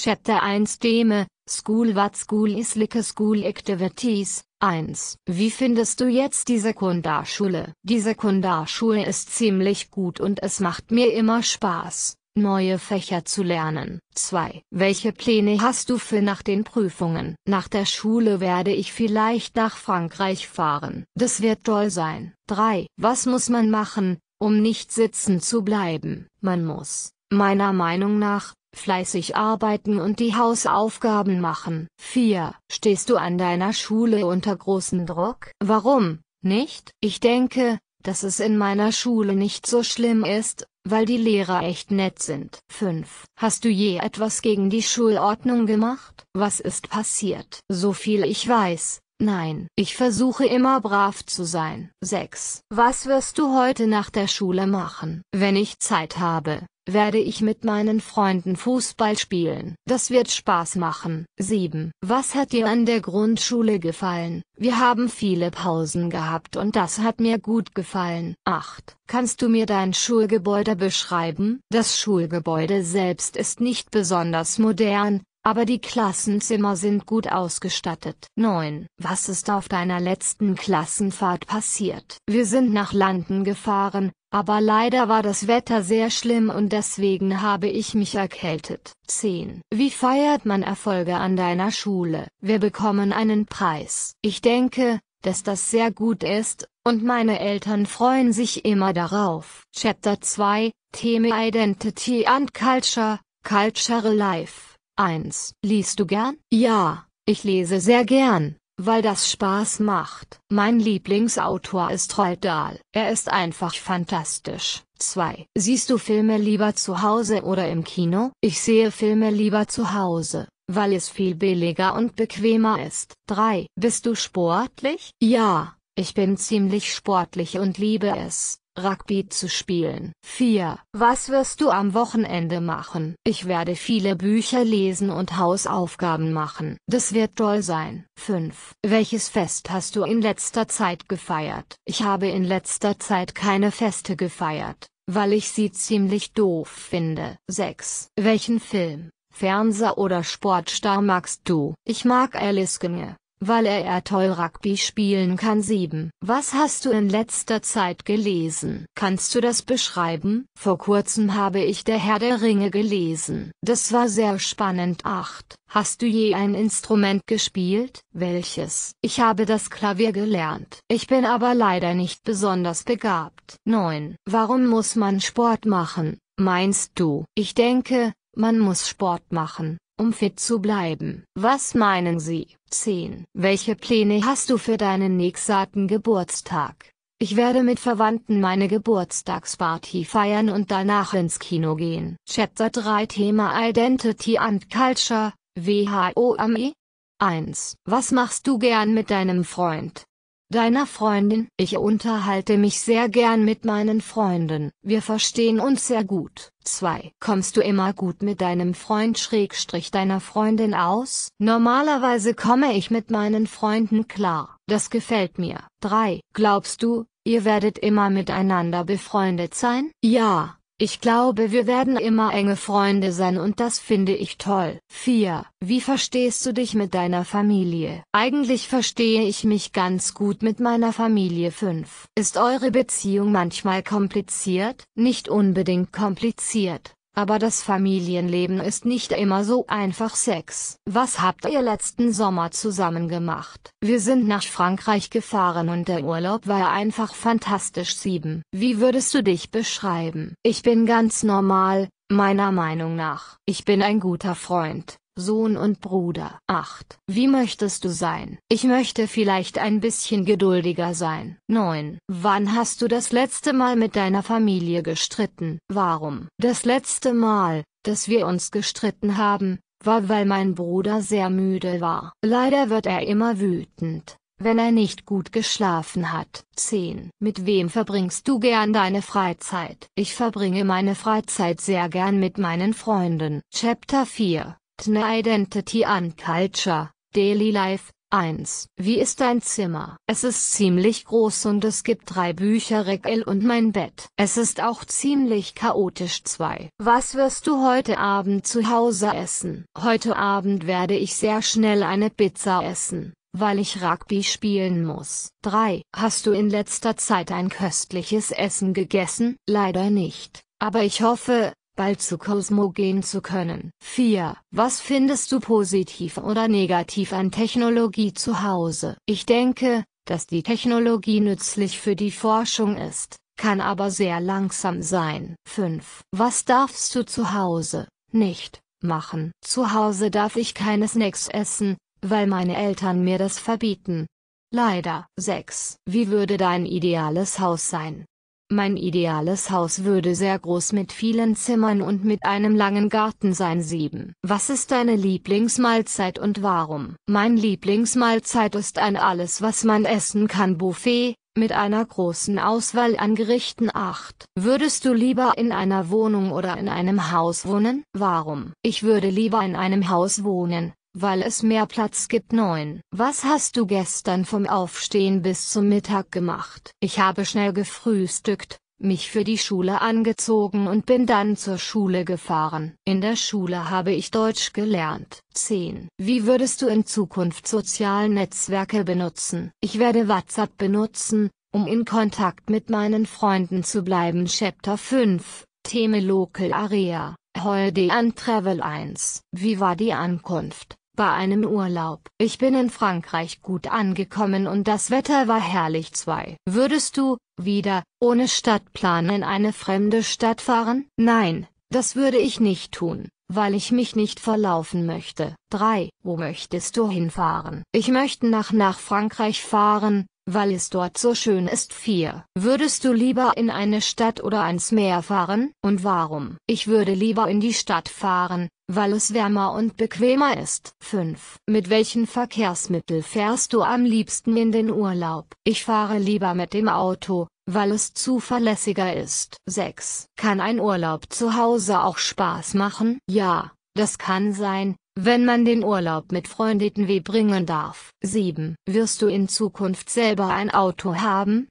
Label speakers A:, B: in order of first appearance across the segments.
A: Chapter 1 Theme, School What School is like School Activities, 1. Wie findest du jetzt die Sekundarschule? Die Sekundarschule ist ziemlich gut und es macht mir immer Spaß, neue Fächer zu lernen. 2. Welche Pläne hast du für nach den Prüfungen? Nach der Schule werde ich vielleicht nach Frankreich fahren. Das wird toll sein. 3. Was muss man machen, um nicht sitzen zu bleiben? Man muss, meiner Meinung nach, fleißig arbeiten und die Hausaufgaben machen. 4. Stehst du an deiner Schule unter großem Druck? Warum, nicht? Ich denke, dass es in meiner Schule nicht so schlimm ist, weil die Lehrer echt nett sind. 5. Hast du je etwas gegen die Schulordnung gemacht? Was ist passiert? So viel ich weiß, Nein, ich versuche immer brav zu sein. 6. Was wirst du heute nach der Schule machen? Wenn ich Zeit habe, werde ich mit meinen Freunden Fußball spielen. Das wird Spaß machen. 7. Was hat dir an der Grundschule gefallen? Wir haben viele Pausen gehabt und das hat mir gut gefallen. 8. Kannst du mir dein Schulgebäude beschreiben? Das Schulgebäude selbst ist nicht besonders modern, aber die Klassenzimmer sind gut ausgestattet. 9. Was ist auf deiner letzten Klassenfahrt passiert? Wir sind nach Landen gefahren, aber leider war das Wetter sehr schlimm und deswegen habe ich mich erkältet. 10. Wie feiert man Erfolge an deiner Schule? Wir bekommen einen Preis. Ich denke, dass das sehr gut ist, und meine Eltern freuen sich immer darauf. Chapter 2, Thema Identity and Culture, Cultural Life 1. Liest du gern? Ja, ich lese sehr gern, weil das Spaß macht. Mein Lieblingsautor ist Roald Dahl. Er ist einfach fantastisch. 2. Siehst du Filme lieber zu Hause oder im Kino? Ich sehe Filme lieber zu Hause, weil es viel billiger und bequemer ist. 3. Bist du sportlich? Ja, ich bin ziemlich sportlich und liebe es. Rugby zu spielen. 4. Was wirst du am Wochenende machen? Ich werde viele Bücher lesen und Hausaufgaben machen. Das wird toll sein. 5. Welches Fest hast du in letzter Zeit gefeiert? Ich habe in letzter Zeit keine Feste gefeiert, weil ich sie ziemlich doof finde. 6. Welchen Film, Fernseher oder Sportstar magst du? Ich mag Alice Ginge weil er eher toll Rugby spielen kann 7. Was hast du in letzter Zeit gelesen? Kannst du das beschreiben? Vor kurzem habe ich Der Herr der Ringe gelesen. Das war sehr spannend 8. Hast du je ein Instrument gespielt? Welches? Ich habe das Klavier gelernt. Ich bin aber leider nicht besonders begabt. 9. Warum muss man Sport machen? Meinst du? Ich denke, man muss Sport machen, um fit zu bleiben. Was meinen Sie? 10. Welche Pläne hast du für deinen nächsten Geburtstag? Ich werde mit Verwandten meine Geburtstagsparty feiern und danach ins Kino gehen. Chapter 3 Thema Identity and Culture, WHO AME? 1. Was machst du gern mit deinem Freund? deiner Freundin. Ich unterhalte mich sehr gern mit meinen Freunden. Wir verstehen uns sehr gut. 2. Kommst du immer gut mit deinem Freund Schrägstrich deiner Freundin aus? Normalerweise komme ich mit meinen Freunden klar. Das gefällt mir. 3. Glaubst du, ihr werdet immer miteinander befreundet sein? Ja, ich glaube, wir werden immer enge Freunde sein und das finde ich toll. 4. Wie verstehst du dich mit deiner Familie? Eigentlich verstehe ich mich ganz gut mit meiner Familie 5. Ist eure Beziehung manchmal kompliziert? Nicht unbedingt kompliziert. Aber das Familienleben ist nicht immer so einfach Sex. Was habt ihr letzten Sommer zusammen gemacht? Wir sind nach Frankreich gefahren und der Urlaub war einfach fantastisch 7. Wie würdest du dich beschreiben? Ich bin ganz normal, meiner Meinung nach. Ich bin ein guter Freund, Sohn und Bruder. 8. Wie möchtest du sein? Ich möchte vielleicht ein bisschen geduldiger sein. 9. Wann hast du das letzte Mal mit deiner Familie gestritten? Warum? Das letzte Mal, dass wir uns gestritten haben, war weil mein Bruder sehr müde war. Leider wird er immer wütend wenn er nicht gut geschlafen hat. 10. Mit wem verbringst du gern deine Freizeit? Ich verbringe meine Freizeit sehr gern mit meinen Freunden. Chapter 4 Tne Identity and Culture, Daily Life, 1. Wie ist dein Zimmer? Es ist ziemlich groß und es gibt drei Bücherregel und mein Bett. Es ist auch ziemlich chaotisch 2. Was wirst du heute Abend zu Hause essen? Heute Abend werde ich sehr schnell eine Pizza essen, weil ich Rugby spielen muss. 3. Hast du in letzter Zeit ein köstliches Essen gegessen? Leider nicht. Aber ich hoffe, bald zu Cosmo gehen zu können. 4. Was findest du positiv oder negativ an Technologie zu Hause? Ich denke, dass die Technologie nützlich für die Forschung ist, kann aber sehr langsam sein. 5. Was darfst du zu Hause nicht machen? Zu Hause darf ich keine Snacks essen, weil meine Eltern mir das verbieten. Leider. 6. Wie würde dein ideales Haus sein? Mein ideales Haus würde sehr groß mit vielen Zimmern und mit einem langen Garten sein. 7. Was ist deine Lieblingsmahlzeit und warum? Mein Lieblingsmahlzeit ist ein alles was man essen kann Buffet, mit einer großen Auswahl an Gerichten 8. Würdest du lieber in einer Wohnung oder in einem Haus wohnen? Warum? Ich würde lieber in einem Haus wohnen, weil es mehr Platz gibt 9. Was hast du gestern vom Aufstehen bis zum Mittag gemacht? Ich habe schnell gefrühstückt, mich für die Schule angezogen und bin dann zur Schule gefahren. In der Schule habe ich Deutsch gelernt. 10. Wie würdest du in Zukunft soziale Netzwerke benutzen? Ich werde WhatsApp benutzen, um in Kontakt mit meinen Freunden zu bleiben. Chapter 5 Theme Local Area Heute an Travel 1 Wie war die Ankunft? bei einem Urlaub. Ich bin in Frankreich gut angekommen und das Wetter war herrlich zwei. Würdest du, wieder, ohne Stadtplan in eine fremde Stadt fahren? Nein, das würde ich nicht tun, weil ich mich nicht verlaufen möchte. 3. Wo möchtest du hinfahren? Ich möchte nach nach Frankreich fahren, weil es dort so schön ist. 4. Würdest du lieber in eine Stadt oder ans Meer fahren? Und warum? Ich würde lieber in die Stadt fahren, weil es wärmer und bequemer ist. 5. Mit welchen Verkehrsmitteln fährst du am liebsten in den Urlaub? Ich fahre lieber mit dem Auto, weil es zuverlässiger ist. 6. Kann ein Urlaub zu Hause auch Spaß machen? Ja, das kann sein, wenn man den Urlaub mit Freundinnen verbringen darf. 7. Wirst du in Zukunft selber ein Auto haben?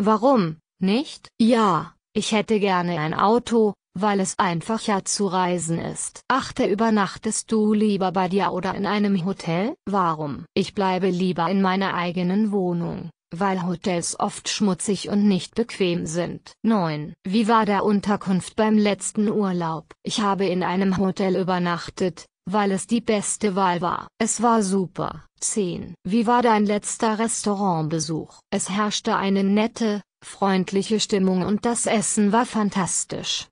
A: Warum, nicht? Ja, ich hätte gerne ein Auto, weil es einfacher zu reisen ist. 8. übernachtest du lieber bei dir oder in einem Hotel? Warum? Ich bleibe lieber in meiner eigenen Wohnung, weil Hotels oft schmutzig und nicht bequem sind. 9. Wie war der Unterkunft beim letzten Urlaub? Ich habe in einem Hotel übernachtet, weil es die beste Wahl war. Es war super. 10. Wie war dein letzter Restaurantbesuch? Es herrschte eine nette, freundliche Stimmung und das Essen war fantastisch.